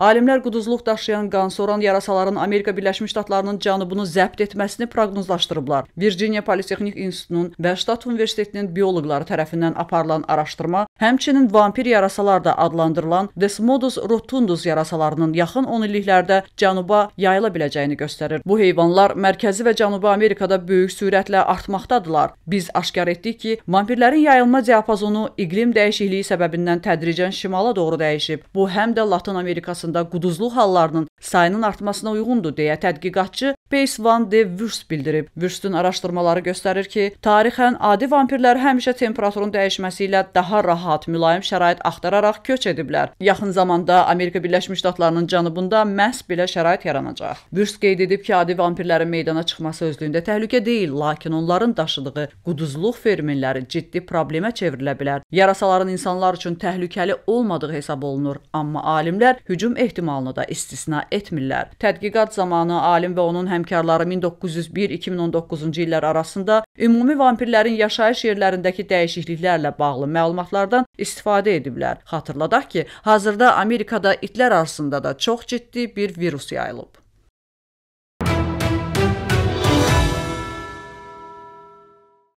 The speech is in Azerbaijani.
Alimlər quduzluq daşıyan qansoran yarasaların Amerika Birləşmiş Ştatlarının cənubunu zəbt etməsini proqnozlaşdırıblar. Virginia Politexnik İnstitutunun və Ştat Universitetinin bioloqları tərəfindən aparılan araşdırma həmçinin vampir yarasalar da adlandırılan Desmodus rotundus yarasalarının yaxın 10 illiklərdə cənuba yayıla biləcəyini göstərir. Bu heyvanlar mərkəzi və cənubi Amerikada böyük sürətlə artmaqdadılar. Biz aşkar etdik ki, vampirlərin yayılma diapazonu iqlim dəyişikliyi səbəbindən tədricən şimala doğru dəyişib. Bu həm də Latın Amerikasının arasında quduzluq hallarının sayının artmasına uyğundur deyə tədqiqatçı Pace Van de Wurst bildirib. Wurstun araşdırmaları göstərir ki, tarixən adi vampirlər həmişə temperaturun dəyişməsi ilə daha rahat, mülayim şərait axtararaq köç ediblər. Yaxın zamanda Amerika Birləşmiş Ştatlarının cənubunda məhz belə şərait yaranacaq. Wurst qeyd edib ki, adi vampirlərin meydana çıxması özlüyündə təhlükə deyil, lakin onların daşıdığı quduzluq fermenləri ciddi problemə çevrilə bilər. Yarasaların insanlar üçün təhlükəli olmadığı hesab olunur, amma alimlər hücum ehtimalını da istisna etmirlər. Tədqiqat zamanı alim və onun həmkarları 1901-2019-cu illər arasında ümumi vampirlərin yaşayış yerlərindəki dəyişikliklərlə bağlı məlumatlardan istifadə ediblər. Xatırladaq ki, hazırda Amerikada itlər arasında da çox ciddi bir virus yayılıb.